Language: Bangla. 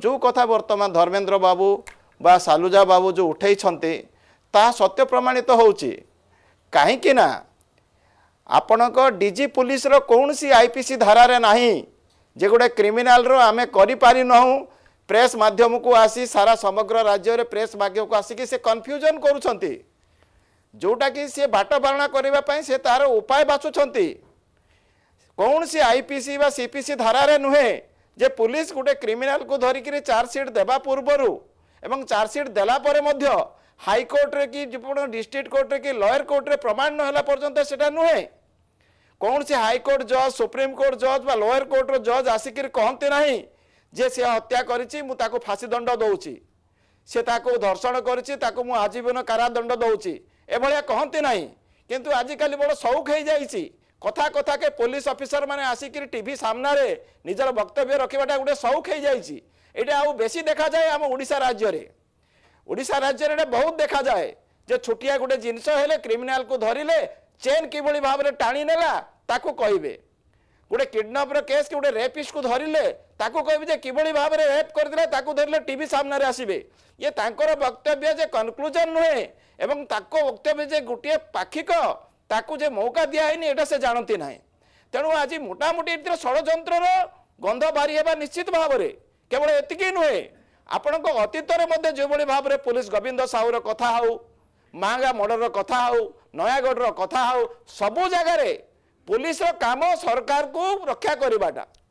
ଯେଉଁ କଥା ବର୍ତ୍ତମାନ ଧର୍ମେନ୍ଦ୍ର ବାବୁ ବା ସାଲୁଜା ବାବୁ ଯେଉଁ ଉଠାଇଛନ୍ତି ତାହା ସତ୍ୟ ପ୍ରମାଣିତ ହେଉଛି କାହିଁକି ନା ଆପଣଙ୍କ ଡି ଜି ପୋଲିସର କୌଣସି ଆଇପିସି ଧାରାରେ ନାହିଁ ଯେ ଗୋଟେ କ୍ରିମିନାଲର ଆମେ କରିପାରିନାହୁଁ ପ୍ରେସ୍ ମାଧ୍ୟମକୁ ଆସି ସାରା ସମଗ୍ର ରାଜ୍ୟରେ ପ୍ରେସ୍ ମାଧ୍ୟମକୁ ଆସିକି ସେ କନଫ୍ୟୁଜନ୍ କରୁଛନ୍ତି ଯେଉଁଟାକି ସିଏ ବାଟ ବାରଣା କରିବା ପାଇଁ ସେ ତାର ଉପାୟ ବାଛୁଛନ୍ତି କୌଣସି ଆଇପିସି ବା ସିପିସି ଧାରାରେ ନୁହେଁ যে পুলিশ গোটে ক্রিমিনাল কু ধরি চার্জসিট দেওয়া পূর্ব এবং চার্জসিট দেলাপরে মধ্যে হাইকোর্টরে কি ডিস্ট্রিক্ট কোর্টরে কি লয়ের কোর্টরে প্রমাণ নহলা পর্যন্ত সেটা নুহে কৌশি হাইকোর্ট জজ সুপ্রিমকোর্ট জজ বা লয়ের কোর্টর জজ আসিক কহতি না যে সে হত্যা করেছি মু তাকে ফাঁসি দণ্ড দৌছি সে তাকে ধর্ষণ করেছি তাকে মু আজীবন কারাদণ্ড দৌছি এভাবে কহতি না কিন্তু আজিকালি বড় সৌখ হয়ে যাইছি কথা কথাকে পুলিশ অফিসর মানে আসিকি টিভি সামনারে নিজের বক্তব্য রাখবাটা গোটে সৌখ হয়ে যাই এটা আউ বেশি দেখা যায় আমার ওড়শা রাজ্যের ওড়শা রাজ্যের এটা বহুত দেখা যায় যে ছুটিয়া গোটে জিনিস হলে ক্রিমিনাল কু ধরলে চেন কিভাবে ভাবে টাণি নেলা তাকে কহবে গোটে কিডনাপর কেস কি গোটে রেপিস্ট কু ধরলে তাকে কহবে যে কিভাবে ভাবে রেপ করে তাকে ধরলে টিভি সামনে আসবে ইয়ে তাঁর বক্তব্য যে কনক্লুজন নুহে এবং তাকে বক্তব্য যে গোটিয়ে পাক্ষিক ତାକୁ ଯେ ମୌକା ଦିଆ ହେଇନି ଏଇଟା ସେ ଜାଣନ୍ତି ନାହିଁ ତେଣୁ ଆଜି ମୋଟାମୋଟି ଏଥିରେ ଷଡ଼ଯନ୍ତ୍ରର ଗନ୍ଧ ବାହାରି ହେବା ନିଶ୍ଚିତ ଭାବରେ କେବଳ ଏତିକି ନୁହେଁ ଆପଣଙ୍କ ଅତୀତରେ ମଧ୍ୟ ଯେଉଁଭଳି ଭାବରେ ପୋଲିସ ଗୋବିନ୍ଦ ସାହୁର କଥା ହେଉ ମାଙ୍ଗା ମର୍ଡ଼ର କଥା ହେଉ ନୟାଗଡ଼ର କଥା ହେଉ ସବୁ ଜାଗାରେ ପୋଲିସର କାମ ସରକାରକୁ ରକ୍ଷା କରିବାଟା